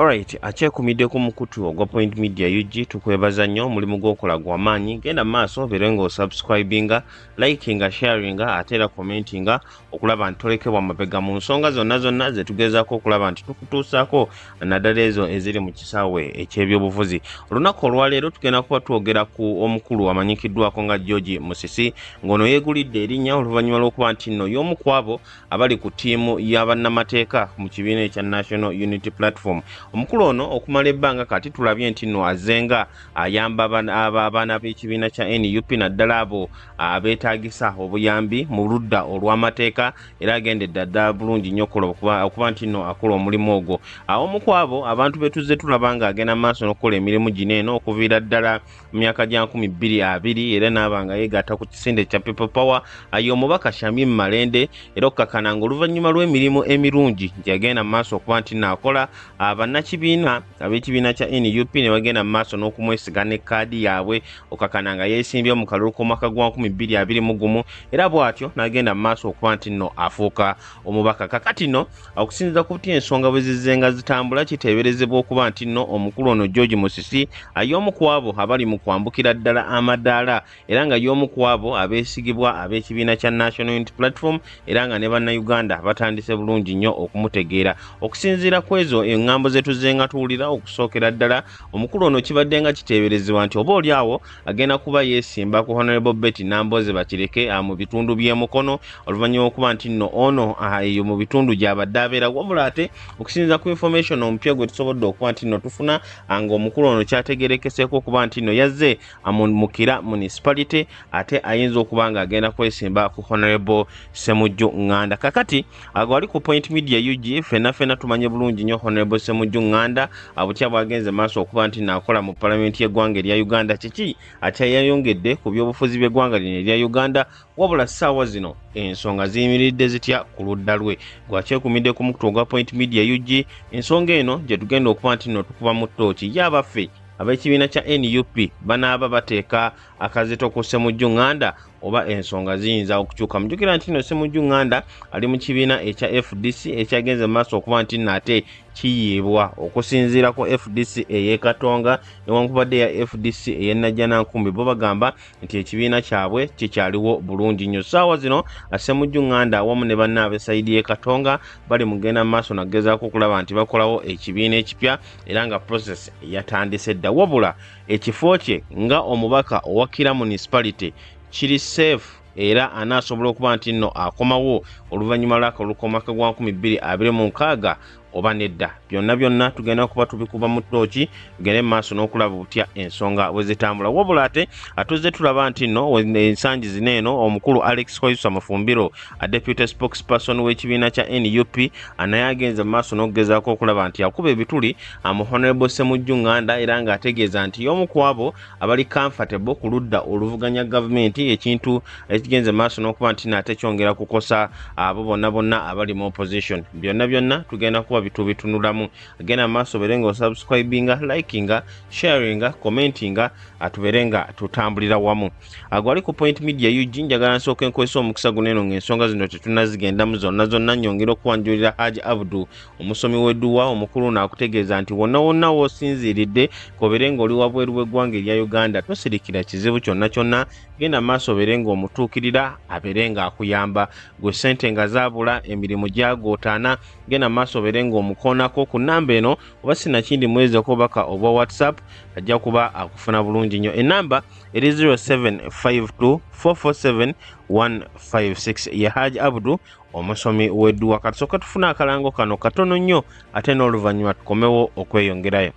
olright akyekumiddeku mukutu ogwa point media ug tukwebaza nnyo omulimu gw'okola gwa maanyi genda maaso beere nga osubscribinga likinga sharinga ate era commentinga okulaba nti tolekebwa mabega mu nsonga zonna zonna zetugezaako okulaba nti tukutuusaako naddala ezo eziri mu kisaawe ekyebyobufuzi olunaku olwaleero tugenda kuba twogera ku omukulu amanyikiddwako nga george musisi ng'ono yeegulidde erinnya oluvannyuma lw'okuba nti nno y'omukwabo abali ku ttiimu y'abannamateeka mu kibiina ekya national unity platform omukulu ono okumala ebbanga kati tulabye nti no azenga ayamba abaana b'ekibiina kya nup naddala abo abeetagisa obuyambi mu ludda olw'amateeka era agendedde addala bulungi nnyo okuba nti no akola omulimu ogwo awo omuku abo abantu be tuzze tulaba nga agenda maaso n'okukola emirimu gino eno okuviira ddala myaka gya 22 era naaba nga yeegata ku kisinde kya peple power ayoomubaka shamim malende era okukakana ngaoluvannyuma lw'emirimu emirungi gyagenda mu maaso okuba nti naakola abana bannakibiina ab'ekibiina kya nup ne bagenda mu maaso n'okumwesiga ne kaadi yaabwe okakana nga yeesimbye mu kalulu k'omwaka gwa 221 era bw'atyo n'agenda mu maaso okuba nti nno afuuka omubaka kakati nno okusinziza ku ti ensonga bwe zizenga zitambula kiteeberezebwa okuba nti nno omukulu ono george musisi ay'omu ku abo abali mu kwambukira ddala amadaala era nga y'omu ku abo abeesigibwa ab'ekibiina kya national unity platform era nga ne bannayuganda batandise bulungi nnyo okumutegeera okusinziira ku ezo eŋŋambo zetu tuzze nga tuwulira okusookera ddala omukulu ono kibadde nga kiteeberezebwa nti oba oliawo agenda kuba yeesimba ku honorable betty namboze bakireke mu bitundu by'emukono oluvannyuma okuba nti nno ono eyo mu bitundu gyabadde abeera wabula ate okusinziza ku information omupya gwe tusobodde okuba nti nno tufuna ngaomukulu ono kyategerekeseeko okuba nti nno yazze mukira municipality ate ayinza okuba nga agenda kwesimba ku honorable semujju ŋŋanda kakati agwali ku point media ug fenna fenna tumanye bulungi nnyo honorable semujju kyunganda abutya bwagenze maaso okuba nti nakola mu palamenti yeggwanga erya uganda kiki atyayayongedde ku byobufuzi byeggwanga lino erya uganda wabula ssaawa zino ensonga ziyimiridde zitya ku ludda lwe gwakyekumidde ku mukutu ogwa point media ug ensonga eno gye tugenda okuba nti no tukuba mu tooki ye abaffe ab'ekibiina kya nup banaaba bateeka akazito ku ssemujunganda oba ensonga ziyinza okukyuka mujjukira nti no semujuŋŋanda ali mu kibiina ekya fdc ekyagenze mu maaso okuba nti naate kiyiibwa okusinziira ku fdc ey'ekatonga newankubadde eya fdc ey'enajjanankumbi bo bagamba nti ekibiina kyabwe kikyaliwo bulungi nnyo saawa zino asemujuŋŋanda awamu ne bannaaba esayidi y'ekatonga bali mugenda mu maaso nagezaako okulaba nti bakolawo ekibiina ekipya era nga process yatandise dda wabula ekifo kye nga omubaka owakira munisipality kiri seefu era anaasobola okuba nti nno akomawo oluvannyuma lwaka olukomaka gwa 2026 oba nedda byonna byonna tugenda kuba tubikuba mu tooki tugende mumaaso n'okulaba butya ensonga wezitambula wabula ate atuzze tulaba nti nno ensangi zina eno omukulu alex hoisa mufumbiro adeputy spokesperson w'ekibiina kya nup anaye agenze mumaaso n'okugezaako okulaba nti akuba ebituli amu honorable semujunganda era ng'ategeeza nti y'omu ku abo abali comfortable ku ludda oluvuganya gavumenti ekintu ekigenze mumaaso n'okuba nti naate kyongera kukosa abo bonna bonna abali mu opposition byonna byonna tugenda kuba bitu bitunulamu agenda mumaaso obeere nga osubscribinga likinga sharinga commentinga atubeere nga tutambulira wamu agwali ku point media ugi njagala nsooka enkozesa omukisa guneeno ngaensonga zino tetunazigendamu zonna zonna nyongera okuwanjulira haji abdu omusomi weduwa omukulu naakutegeeza nti wonna wonna woosinziiridde kobeere nga oli wabweru w'eggwanga erya uganda tosirikira kizibu kyonna kyonna genda maaso obeere nga omutuukirira abeere nga akuyamba gwe ssente nga zaabula emirimu gyagootaana genda maaso obeere ng'omukoonako ku namba eno oba sinakindi mwezi okubaka obwa whatsapp ajja kuba akufuna bulungi nnyo enamba eri 0752447156 ye haj abdu omusomi w'edduwa katusooka tufuna akalango kano katono nnyo ate n'oluvannyuma tukomewo okweyongerayo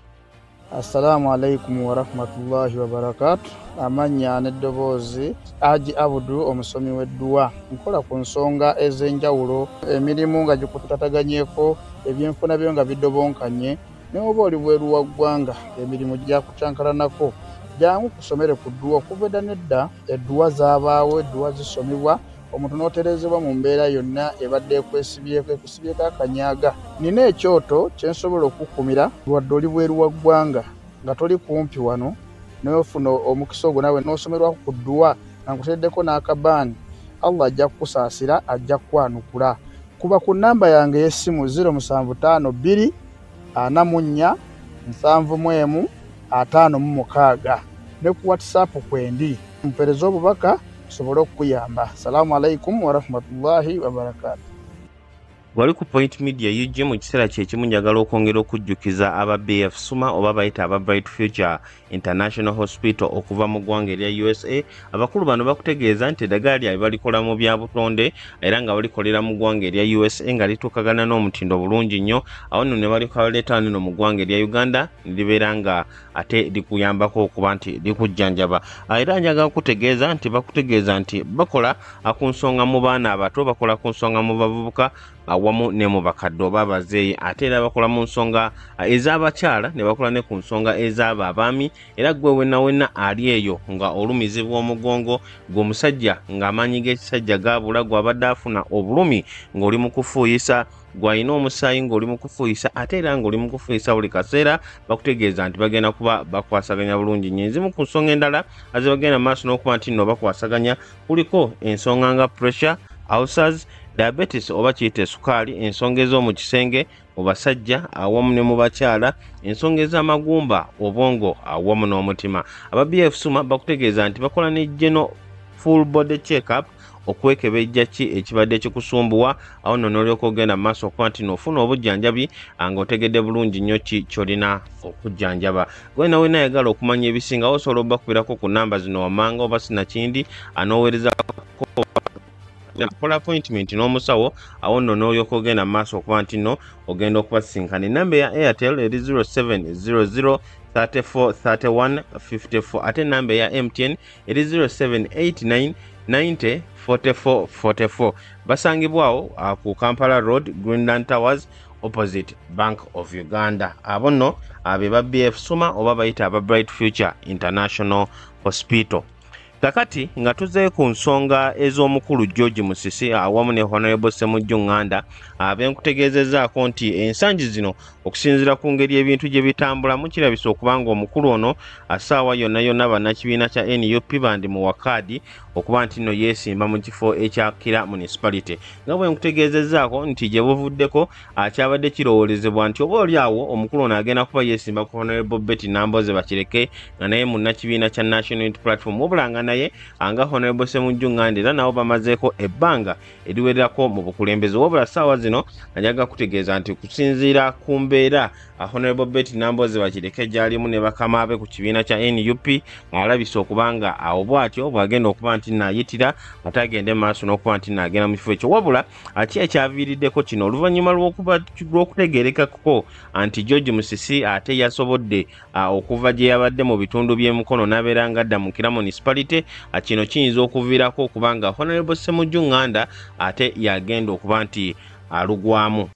assalaamu alaikum warahmatullahi wabarakaatu amanya neddoboozi aji abudu omusomi weddwa nkola ku nsonga ez'enjawulo emirimu nga gikutataganyeko ebyenfuna byo nga biddobonkanye naye oba oli bweru wa ggwanga emirimu gyakucankalanako jangu kusomere ku dduwa okuva edda nedda edduwa zaabaawo edduwa zisomibwa omuntu n'oterezebwa mu mbeera yonna ebadde ekwesibyeko ekusibyeko akanyaaga nina ekyoto kye nsobola okukumira lwadde oli bweru wa ggwanga nga toli kumpi wano naye ofuna omukisa ogwo nawe n'osomerwako ku dduwa nga nkuteddeko n'akabaani allah ajja kukusaasira ajja kukwanukula kuba ku namba yange y'essimu 0752 44 51 56 ne ku whatsapp kwendi mpereza obubaka tusobole okukuyamba salaamu alaikum warahmatullahi wabarakatu wali ku point media yijje mu kiseera kyekimu njagala okwongera okujjukiza aba bf suma oba bayita aba bright future international hospital okuva mu ggwanga erya usa abakulu bano bakutegeeza nti eddagala lyabwe balikola mu byabutonde era nga balikolera mu ggwanga erya usa nga lituukagana n'omutindo bulungi nnyo awo nno ne balikaleeta nino mu ggwanga erya uganda nelibeera nga ate likuyambako okuba nti likujjanjaba ah, era njagala okutegeeza nti bakutegeeza nti bakola ku nsonga mu baana abato bakola ku nsonga mu bavubuka awamu ne mu bakadde oba abazeeyi ate era bakola mu nsonga eh, ez'abakyala ne bakola ne ku nsonga ez'abo abaami era gwe wenna wenna ali eyo nga olumizibwa omugongo gweomusajja ng'amaanyi g'ekisajja gaabula gwabadde afuna obulumi ng'oli mu kufuuyisa gwalina omusaayi ng'oli mu kufuuyisa ate era ng'oli mu kufuuyisa buli kaseera bakutegeeza nti bagenda kuba bakwasaganya bulungi nyo enzimu ku nsonga endala aze bagenda mu maaso n'okuba nti nno bakwasaganya kuliko ensonga nga pressure ousers diabetes oba kiyite sukaali ensonga ez'omu kisenge mu basajja awamu ne mu bakyala ensonga ez'amagumba obwongo awamu n'omutima aba bf suma bakutegeeza nti bakola ne geno full body checkup okwekebejja ki ekibadde kikusumbuwa awo nno n'olyokuogenda mu maaso okuba nti noofuna obujjanjabi nga otegedde bulungi nnyo ki kyolina okujjanjaba gwena wena ayagala okumanya ebisinga wo osobola obakubirako ku namba zino wamanga oba sinakindi anoowerezako nakola appointment n'omusawo awo nno n'oyoka ogenda mumaaso okuba nti nno ogenda okubasinkana enamba eya airtel eri 0700 343154 ate enamba eya mtn eri 0789904444 basangibwawo ku kampala road greenland towers opposite bank of uganda abo nno abe uh, ba bf suma oba bayita aba bright future international hospital kakati nga tuzeeku ku nsonga ez'omukulu george musisi awamu ne honorable semujju nganda benkutegeezezzaako nti ensangi zino okusinziira ku ngeri ebintu gye bitambulamu kirabisa okuba nga omukulu ono asaawa yonna yonna bannakibiina kya nup bandi mu wakaadi okuba nti nno yeesimba mu kifo ekyakira munisipality nga bwe nkutegeezezzaako nti gye buvuddeko akyabadde kirowoolezebwa nti oba oli awo omukulu ono agenda kuba yeesimba ku honorable betty namboze bakireke nga naye munnakibiina kya national unit platform wabulanga naye anga honorable semujjuŋŋandi era nabo bamazeeko ebbanga eriwererako mu bukulembeze wabula saawa zino ajaga kutegeeza nti kusinziira ku mbeera honorable betty nambozi bakireke gyalimu ne bakama be ku kibiina kya nup ng'alabisa okuba nga awo bwatyo bwagenda okuba nti naayitira nga tagende maaso n'okuba nti naagenda mu kifo ekyo wabula aki ekyaviiriddeko kino oluvannyuma lw'okutegeerekako nti george musisi ate yasobodde okuva gye yabadde mu bitundu by'emikono n'abeera nga adda mu kira munisipalite kino kiyinza okuviirako okuba nga honorable semujunganda ate yagenda okuba nti alugwamu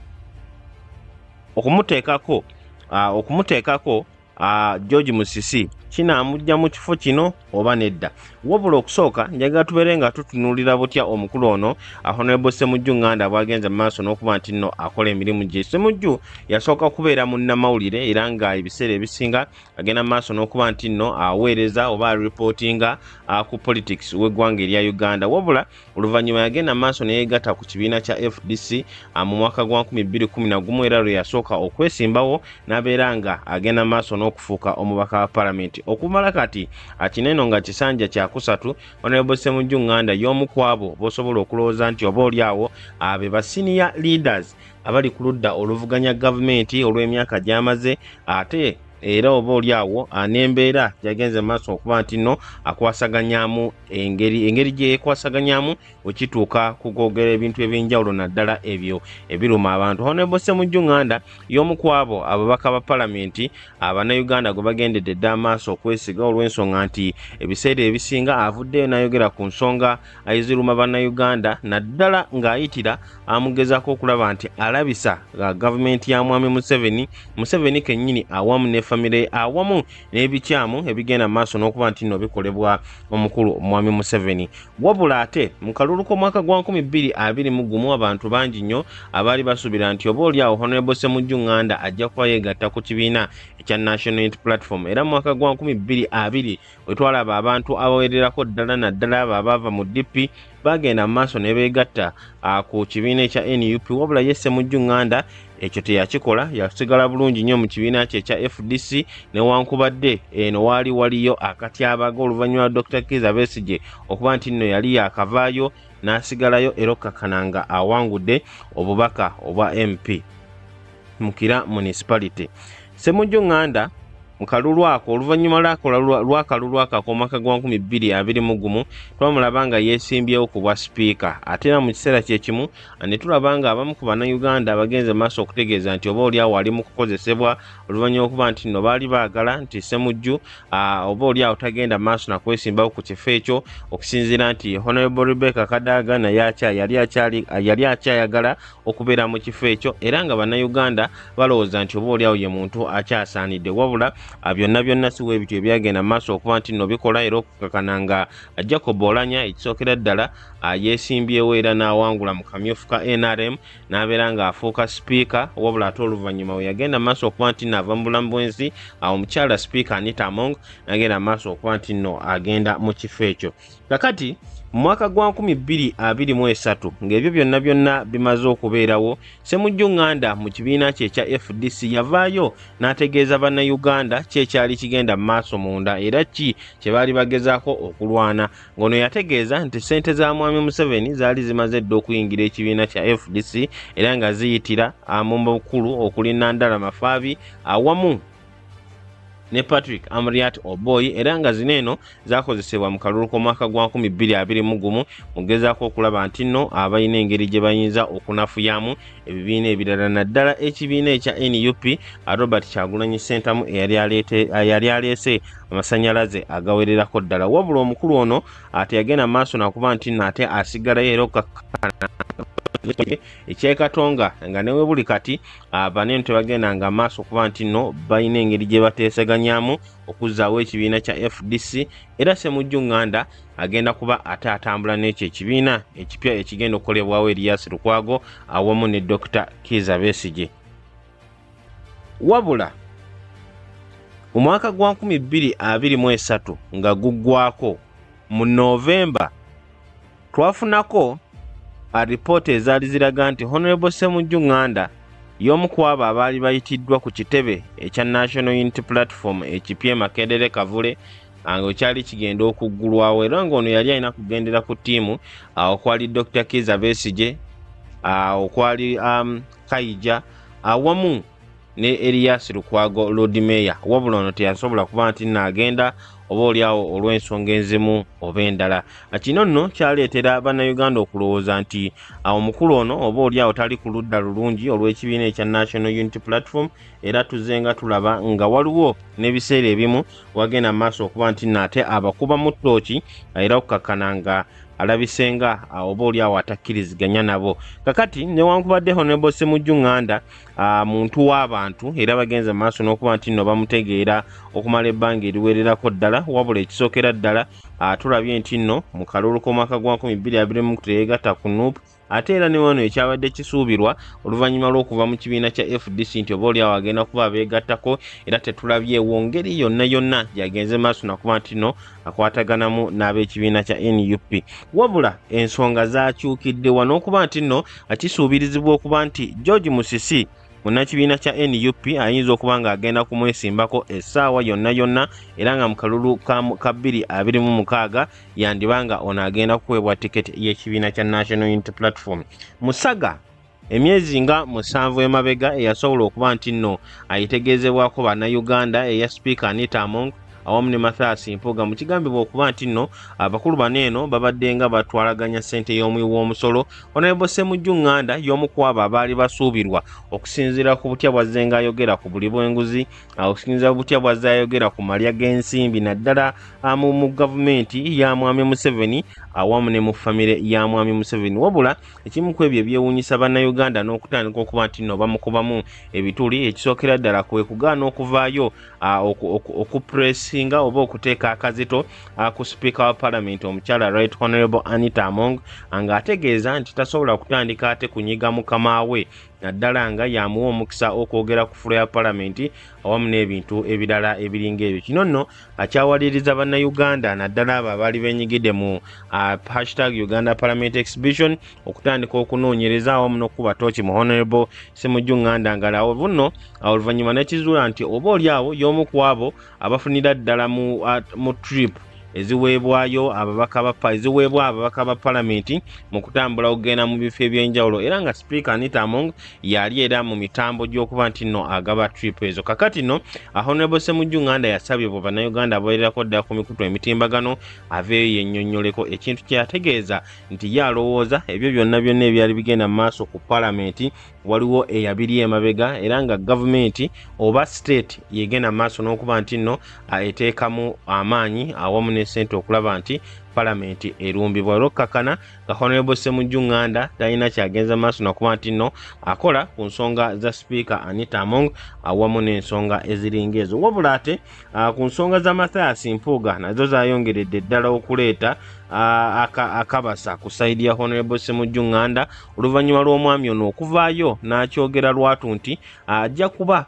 okumuteekako ah, okumuteekako ah, george musisi kinamujja mu kifo kino oba nedda wabula okusooka njagala tubeere nga tutunuulira butya omukulu ono ahonebo semujjuŋganda bwagenza mu maaso n'okuba nti nno akola emirimu gye semujju yasooka kubeera mu nnamawulire era nga ebiseera ebisinga agenda mu maaso n'okuba nti nno aweereza oba aripootinga ah, ku politics w'eggwanga erya uganda wabula oluvannyuma yagenda mu maaso neyeegatta ku kibiina kya fdc ah, mu mwaka gwa 211 era lwe yasooka okwesimbawo n'abeera nga agenda mu maaso n'okufuuka omubaka wa paalamenti nti okumala kati akineno nga kisanja kyakusatu onaebo semujuŋŋanda y'omukwabo bosobola okulowooza nti oba oli awo abe basiniya leaders abali ku ludda oluvuganya gavumenti olw'emyaka gy'amaze ate era oba oli awo ah, n'embeera gyagenze mu maaso okuba nti nno akwasaganyamu engeri gyeyekwasaganyamu wekituuka ku kwogera ebintu ebyenjawulo naddala ebyo ebiruma abantu honebose mujuŋŋanda y'omu ku abo ababaka ba palamenti abannayuganda gwe bagendedde dda maaso okwesiga olw'ensonga nti ebiseera ebisinga avuddeyo n'ayogera ku nsonga eziruma bannayuganda naddala ng'ayitira amugezaako okulaba nti alabisa nga gavumenti ya mwami museveni museveni kennyini awamu ne famire awamu n'ebikyamu ebigenda maaso n'okuba nti nno bikolebwa omukulu omwami museveni wabula ate mu kalulu k'omwaka gwa 221 abantu bangi nnyo abaali basuubira nti oba oliawo honorable semujuŋŋanda ajja kuba yeegatta ku kibiina ekya national unit platform era mu mwaka gwa 220 we twalaba abantu abawererako ddala naddala abo abaava mu dp baagenda mu maaso ne beegatta ah, ku kibiina ekya nup wabula yesse mujjuŋŋanda ekyo teyakikola yasigala bulungi nnyo mu kibiina kye ekya fdc newankubadde eno waali waliyo akatyabaga oluvannyuma lwa dr kiza besige okuba nti nno yali yakavaayo n'asigalayo era okkakkana nga awangudde obubaka obwa mp mukira municipality semujjuŋŋanda mukalulu ako oluvannyuma lwakalulu akako omwaka gwa 221 twamulaba nga yeesimbyewo ku bwa sipiika ate era mu kiseera kyekimu ne tulaba nga abamu ku bannayuganda abagenze maaso okutegeeza nti obaoliawo ali mu kukozesebwa oluvannyuma okuba nti nno baali baagala nti semujju obaoliawo tagenda maaso nakwesimbawo ku kifo ekyo okusinziira nti honorable rebeka kadaga naye yali akyayagala okubeera mu kifo ekyo era nga bannayuganda balowooza nti obaoliawo ye muntu akyasaanidde wabula Ah, byonna byonna siwa ebityo ebyagenda maaso okuba nti nobikola era okukakana nga jacob olanya ekisookera ddala ah, yeesimbyewo era n'awangula mu kamyufu ka nrm n'abeera ng'afuuka sipiika wabula ate oluvannyuma we yagenda maaso okuba nti nava mu bulamu bwensi awo ah, omukyala sipiika anita mong nagenda maaso okuba nti nno agenda mu kifo ekyo kakati mu mwaka gwa 2023 ng'ebyo byonna byonna bimaze okubeerawo semujjuŋŋanda mu kibiina kye ekya fdc yavaayo n'ategeeza bannayuganda kyekyali kigenda mu maaso munda era ki kye baali bagezaako okulwana ng'ono yategeeza nti ssente za mwami museveni zaali zimaze dda okuyingira ekibiina kya fdc era nga ziyitira mu bukulu okulinnandala mafaabi awamu ne patrick amriat oboy era nga zino eno zakozesebwa mu kalulu k'omwaka gwa 221 mugezaako okulaba nti nno abalina engeri gye bayinza okunafuyamu ebibiina ebirala naddala ekibiina ekya nup robert kyagulanyi sentamu eyali aleese amasanyalaze agawererako ddala wabula omukulu ono ate yagenda maaso nakuba nti nno ate asigalayo era okakkana ekyekatonga nga newe buli kati abanene tebagendanga maaso okuba nti nno balina engeri gye bateeseganyamu okuzzaawo ekibiina kya fdc era semujjuŋŋanda agenda kuba ate atambula n'ekyo ekibiina ekipya ekigenda okukolebwawo erias lukwago awamu ne dr kiza besige wabula mu mwaka gwa 2023 nga guggwako mu novemba twafunako alipoota ezaali ziraga nti honorable semujju ŋŋanda y'omu ku abo abaali bayitiddwa ku kitebe ekya national unity platform ekipya makerere kavule nga okyali kigenda okuggulwawo era ng'ono yali alina kugendera ku ttiimu awo kwali dr kiza besige awo kwali um, kaija awamu ne eriyas lukwago lodmeya wabula ono teyasobola kuba nti naagenda oba olyawo olw'ensonga enzimu oba endala kino nno kyaleetera bannayuganda okulowooza nti awo mukulu ono oba olyawo tali ku ludda lulungi olw'ekibiina ekya national unity platform era tuzenga tulaba nga waliwo n'ebiseera ebimu wagenda mu maaso okuba nti naate abakuba mu ttooki era okukakkana nga alabisenga oba oliawo atakkiriziganya nabo kakati newankubadde honebo semujuŋŋanda muntu w'abantu era bagenza maaso n'okuba nti nno bamutegeera okumala ebbanga eriwererako ddala wabula ekisookera ddala tulabye nti nno mu kalulu k'omwaka gwa 2 2 yegatta ku nupu ate era ne wano ekyabadde kisuubirwa oluvannyuma lw'okuva mu kibiina kya fdc nti oba oliawo agenda kuba abeegattako era tetulabyewo ngeri yonna yonna gyagenze maaso nakuba nti no akwataganamu n'ab'ekibiina kya nup wabula ensonga zakyukidde wan'okuba nti nno akisuubirizibwa okuba nti george musisi munnakibiina kya nup ayinza okuba ng'agenda kumwesimbako essaawa yonna yonna era nga mu kalulu ka 226 yandibanga ono agenda kuweebwa tiketi y'ekibiina kya national unity platform musaga emyezi nga musanvu emabega eyasobola okuba nti nno ayitegeezebwako bannayuganda eya speaker anita among awamu ne mathasi mpoga mu kigambibwa okuba nti nno abakulu bano eno babadde nga batwalaganya ssente y'omuwiwa omusolo onaebose mu junganda y'omu ku abo abaali basuubirwa okusinziira ku butya bwazze ngaayogera ku buli bw'enguzi okusinziira butya bwazze ayogera ku malya g'ensimbi naddala ah, mu mu gavumenti ya mwami museveni awamu ne mu famire ya mwami museveni wabula ekimu ku ebyo ebyewuunyisa bannayuganda n'okutandika okuba nti nno bamukubamu ebituli ekisookera ddala kwe kugaana okuvaayo ah, okupresi okusinga oba okuteeka akazito ah, ku sipiika wa palamenti omukyala right honorable anita among ngaategeeza nti tasobola kutandika ate kunyiga mukamawe naddala nga yamuwa omukisa okwogera ku fulo ya palamenti awamu n'ebintu ebirala ebiringa ebyo kino nno akyawaliriza bannayuganda naddala abo abaali benyigidde mu uh, hashtag uganda parliament exhibition okutandika okunoonyereza awamu n'okuba tochi mu honorable simujuŋganda ngala awo buno oluvannyuma nekizuula nti oba oli awo y'omu ku abo abafunira ddala mu, uh, mu trip eziweebwa ababaka ba palamenti mu kutambula okugenda mu bifo ebyenjawulo era nga sipiika anita among yali era mu mitambo gy'okuba nti nno agaba tripu ezo kakati nno ahonrable semujuŋŋanda yasabye bwe bannayuganda abawererako ddala ku mikutu emitimbagano aveeyo yennyonnyoleko ekintu kyeyategeeza nti ye alowooza ebyo byonna byonna ebyali bigenda mu maaso ku palamenti waliwo eyabiri emabega era nga gavumenti oba state yegenda mumaaso n'okuba nti nno etekamu amaanyi awamu nesente okulaba nti palamenti erumbibwa olwokkakkana nga honorable semujuŋŋanda talina kyagenza maaso nakuba nti nno akola ku nsonga za sipiika anita among awamu n'ensonga eziringa ezo wabula ate ku nsonga za mathias mpuuga nazo zayongeredde eddala okuleeta akabasa ku saidi ya honorable semujuŋŋanda oluvannyuma lw'omwami ono okuvaayo n'akyogera lwatu nti ajja kuba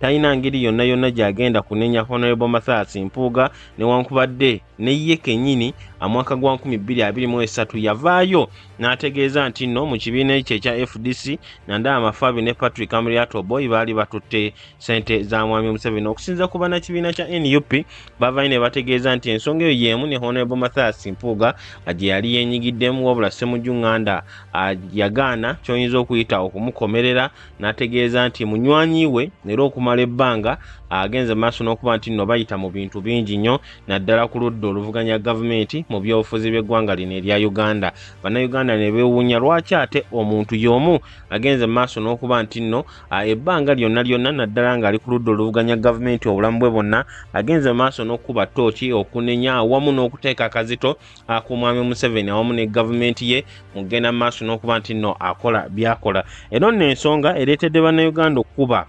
talina ngeri yonna yonna gy'agenda kunenya honorable mathasi mpuuga newankubadde neye kenyini omwaka gwa 2023 yavaayo n'ategeeza nti nno mu kibiina ekyo ekya fdc nandaa amafabi ne patrick amriato boy baali batutte sente za mwami omusavi okusinza ku bannakibiina kya nup bavaayo ne bategeeza nti ensonga eyo yeemu ne honorable mathasi mpuuga gye yali yenyigiddemu wabula semujuŋŋanda yagaana kyoyinza okuyita okumukomerera n'ategeeza nti munywanyi we era okuma okumala ebbanga agenze maaso n'okuba nti nno bayita mu bintu bingi nnyo naddala ku ludda oluvuganya gavumenti mu byobufuzi by'eggwanga lino erya uganda bannayuganda ne beewuunya lwaki ate omuntu y'omu agenze maaso n'okuba nti nno ebbanga lyonna lyonna naddala ng'ali ku ludda oluvuganya gavumenti obulamu bwe bwonna agenze maaso n'okuba tooki okunenya awamu n'okuteeka akazito ku mwami museveni awamu ne gavumenti ye mugenda mu maaso n'okuba nti nno akola byakola era nno ensonga ereetedde bannayuganda okukuba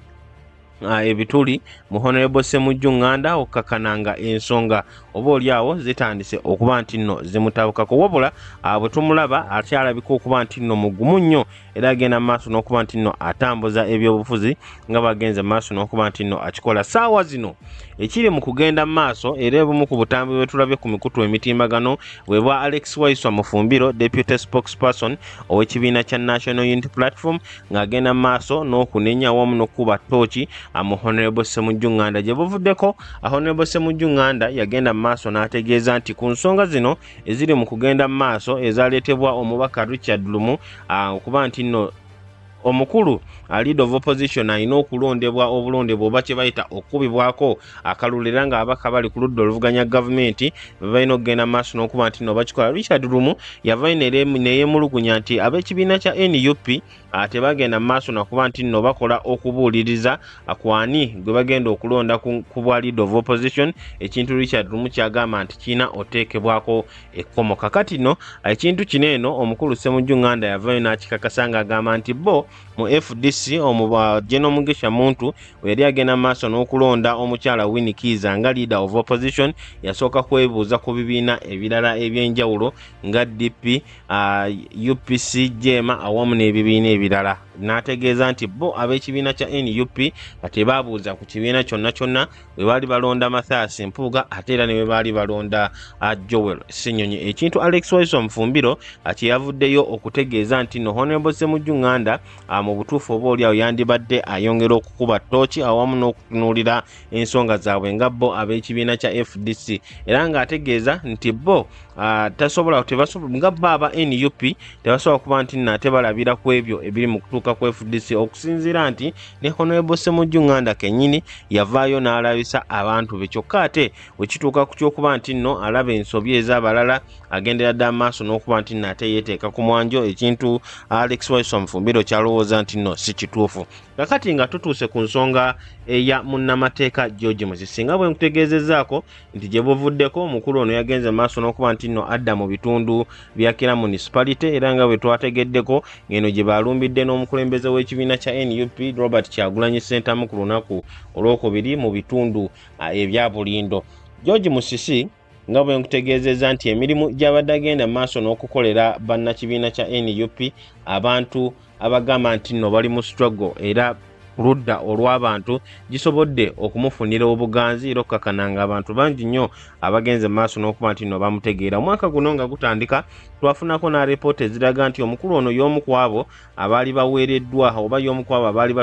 Ah, ebituli mu honorable semujju ŋŋanda okkakkananga ensonga oba oliawo zitandise okuba nti nno zimutabukako wabula ah, bwe tumulaba ate alabika okuba nti nno mugumu nnyo era agenda mumaaso nokuba nti nno atambuza ebyobufuzi nga bagenze mumaaso nokuba nti nno akikola saawa zino ekiri mu kugenda mumaaso era ebumu ku butambi bwetulabye ku mikutu emitimbagano webwa alex waiswa mufumbiro deputy spokesperson owekibiina kya national unity platform ngaagenda mumaaso nokunenya awamu nokuba tooki mu honorable semujuŋŋanda gye buvuddeko honorable semujuŋŋanda yagenda mumaaso n'ategeeza nti ku nsonga zino eziri mu kugenda mumaaso ezaleetebwa omubaka richard lumu ah, okuba nti nno omukulu aleade of opposition alina okulondebwa obulondebwa oba kye bayita okukubibwako akalulera ngaabaka bali ku ludda oluvuganya gavumenti balina okugenda maaso n'okuba nti nobakikola richard rumu yavaineneyemulugunya nti ab'ekibiina kya nup ate bagenda mu maaso nakuba nti nno bakola okubuuliriza akwani gwe bagenda okulonda ku bwa leader of opposition ekintu richard rumu kyagamba nti kirina oteekebwako ekkomo kakati nno ekintu kino eno omukulu semujunganda yavayo n'akikakasa ng'agamba nti bo mu fdc omugeno mugesha muntu weyali agenda maaso n'okulonda omukyala winikiiza nga leader of opposition yasooka kwebuuza ku bibiina ebirala ebyenjawulo nga dp upc uh, jema awamu n'ebibiina ebirala n'ategeeza nti bo ab'ekibiina kya nup nga tebaabuuza ku kibiina kyonna kyonna we baali balonda mathias mpuuga ate era ne we baali balonda ah, joel sinyonyi ekintu alex wais omufumbiro ah, kyeyavuddeyo okutegeeza nti nohonebo semujuŋŋanda ah, mu butuufu oba oliawo yandibadde ayongera okukuba tooki awamu n'okutunuulira ensonga zaabwe nga bo ab'ekibiina kya fdc era ng'ategeeza nti bo Ah, tasobola tebasobola nga bo aba nup tebasobola kuba nti nate balabira ku ebyo ebiri mu kutuuka ku fdc okusinziira nti ne honebo semujunganda kenyini yavaayo n'alabisa abantu be kyokka ate wekituuka ku kyokuba nti nno alaba ensobi ez'abalala agendera dda maaso n'okuba nti nate yeeteeka ku mwanjo ekintu alex wiso mufumbiro kyalowooza nti nno si kituufu kakati nga tutuuse ku nsonga eya munnamateeka george musisi nga bwe nkutegeezezzaako nti gye buvuddeko omukulu ono yagenze mu maaso n'okuba nti nno adda mu bitundu bya kira munisipalite era nga bwe twategeddeko ngeno gye baalumbidde n'omukulembeze w'ekibiina kya nup robert kyagulanyi sentamu ku lunaku olwokubiri mu bitundu ebya bulindo george musisi nga bwe nkutegeezezza nti emirimu gy'abadde agenda mu maaso n'okukolera bannakibiina kya nup abantu abagamba nti nno bali mu struggle era kuludda olw'abantu gisobodde okumufunira obuganzi era okukakana nga abantu bangi nnyo abagenze mu maaso n'okuba nti no bamutegeera omwaka guno nga gutandika twafunako n'alipoota eziraga nti omukulu ono y'omu ku abo abaali baweereddwa oba y'omu ku abo abaali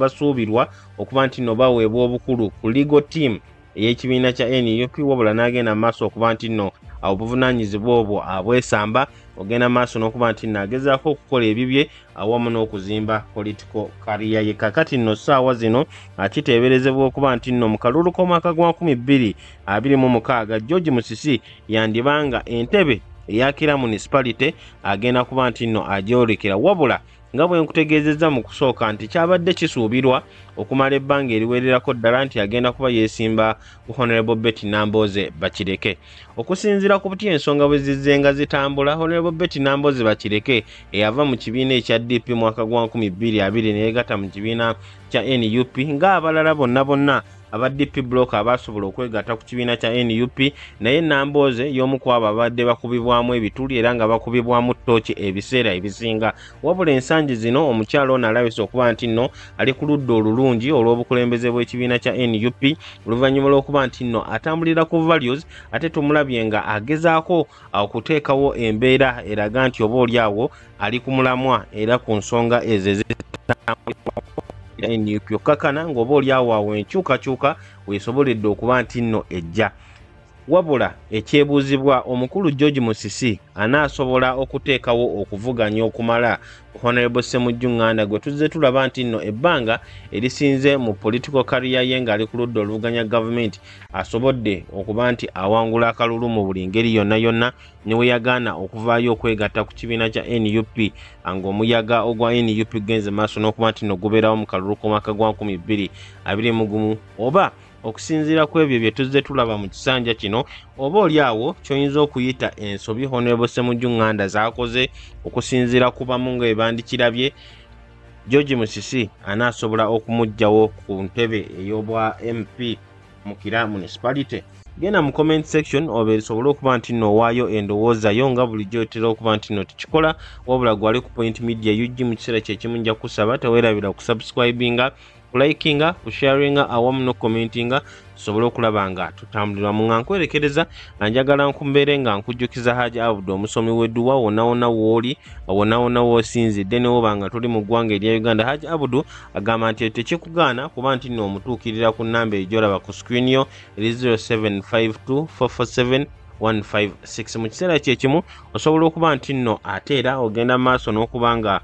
basuubirwa okuba nti no baweebwa obukulu ku legal team ey'ekibiina kya nup e wabula n'agenda mu maaso okuba nti nno awo obuvunaanyizibwa obwo abwesamba ogenda maaso n'okuba nti nagezaako okukola ebibye awamu n'okuzimba politico kariya ye kakati nno saawa zino akiteeberezebwa okuba nti nno mu kalulu k'omwaka gwa 226 george musisi yandibanga entebe eyakira munisipalite agenda kuba nti nno ajoolekera wabula nga bwe nkutegeezezza mu kusooka nti kyabadde kisuubirwa okumala ebbanga eriwererako ddala nti agenda kuba yeesimba ku honorable betty namboze bakireke okusinziira ku buti ensonga bwe zizze nga zitambula honorable betty namboze bakireke eyava mu kibiina ekya dp mwaka gwa 22 neyegata mu kibiina kya nup ng'abalala bonna bonna aba dp bulooka abaasobola okwegatta ku kibiina kya nup naye namboze y'omu kwabo abadde bakubibwamu ebituli era nga bakubibwamu ttooki ebiseera ebisinga wabula ensangi zino omukyala ono alabisa okuba nti nno ali ku ludda olulungi obulungi olw'obukulembeze bw'ekibiina kya nup oluvannyuma lw'okuba nti nno atambulira ku values ate tumulabye nga agezaako okuteekawo embeera eraga nti oba oli awo ali ku mulamwa era ku nsonga ezo ezitambulirwako nup kana ngaoba oliawo awo enkyukakyuka weesoboledde okuba nti nno ejja wabula ekyebuuzibwa omukulu george musisi anaasobola okuteekawo okuvuganya okumala honorable semujjuŋŋanda gwe tuzze tulaba nti nno ebbanga erisinze mu political kariya ye ng'ali ku ludda oluvuganya gavumenti asobodde okuba nti awangula akalulu mu buli ngeri yonna yonna newe yagaana okuvaayo okwegatta ku kibiina kya nup ng'omuyaga ogwa nup genze maaso n'okuba nti nno gubeerawo mu kalulu k'omwaka gwa 2 21 oba okusinziira ku ebyo bye tuzze tulaba mu kisanja kino oba oli awo kyoyinza okuyita ensobi honebose mujuŋŋanda zakoze okusinziira ku bamu nga ebandikirabye george musisi anaasobola okumuggyawo ku ntebe ey'obwa mp mu kira municipality genda mu comment section oba esobole okuba nti nno owaayo endowooza yo nga bulijjo otera okuba nti nno tekikola wabula gwali ku point media ug mu kiseera kyekimu nja kusaba teweerabira okusubscribinga kulaikinga kusharinga awamu nokomentinga tusobole okulaba nga tutambulirwamu nga nkwerekereza nga njagala nkumbeere nga nkujjukiza haji abudde omusomi wedduwa wonawona wooli wonawona woosinzidde newoba nga tuli mu ggwanga erya uganda haji abudu agamba nti tekikugaana kuba nti nno omutuukirira ku namba egyolaba ku skriniyo eri 0752447 156 mu kiseera kyekimu osobola okuba nti nno ate era ogenda mu maaso n'okuba nga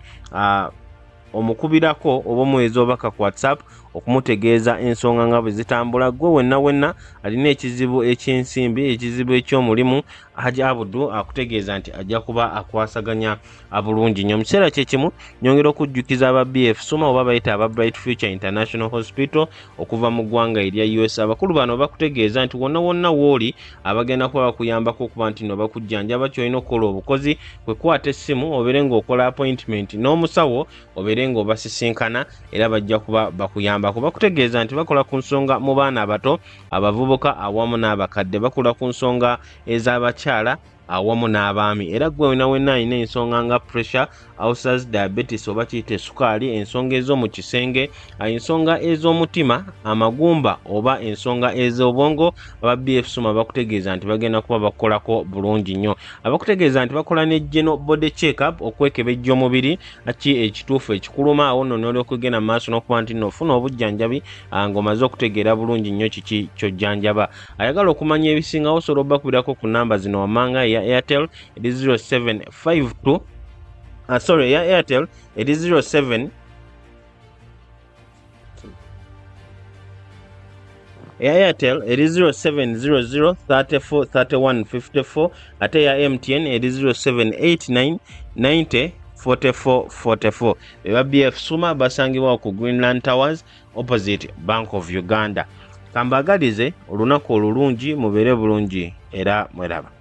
omukubirako oba omuweza obaka ku whatsapp okumutegeeza ensonga nga bwe zitambula gwe wenna wenna alina ekizibu ekyensimbi ekizibu ekyomulimu haj abudu akutegeeza nti ajja kuba akwasaganya bulungi nnyo mukiseera kyekimu nyongera okujjukiza aba bf suma oba bayita aba bright future international hospital okuva mu ggwanga erya us abakulu bano bakutegeeza nti wonna wonna wooli abagenda kuba bakuyambako okuba nti no bakujjanjaba kyolina okukola obukozi kwekwata essimu obeere ngaokola appointment n'omusawo obeere ngaobasisinkana era bajja kuba bakuyamba bagamba kuba kutegeeza nti bakola ku nsonga mu baana abato abavubuka awamu n'abakadde bakola ku nsonga ez'abakyala awamu n'abaami era gwe olina wenna alina ensonga nga puresure ausas diabetis oba kiyita esukaali ensonga ez'omu kisenge ensonga ez'omutima amagumba oba ensonga ez'obwongo aba bf suma bakutegeeza nti bagenda kuba bakolako bulungi nnyo abakutegeeza nti bakola ne geno bode checkup okwekebejja omubiri ki ekituufu ekikuluma awo nno nolyokugenda mu maaso n'okuba nti nofuna obujjanjabi ah, ng'omaze okutegeera bulungi nnyo kiki kyojjanjaba ayagala okumanya ebisingawo osobola obakubirako ku namba zino wamanga eya airtel eri 0752 uh, sorry ya airtel it is 07 ya airtel eri 0700343154 ate ya mtn eri 0789904444 beba bf suma basangibwa ku greenland towers opposite bank of uganda kambagalize olunaku olulungi mubeere bulungi era mweraba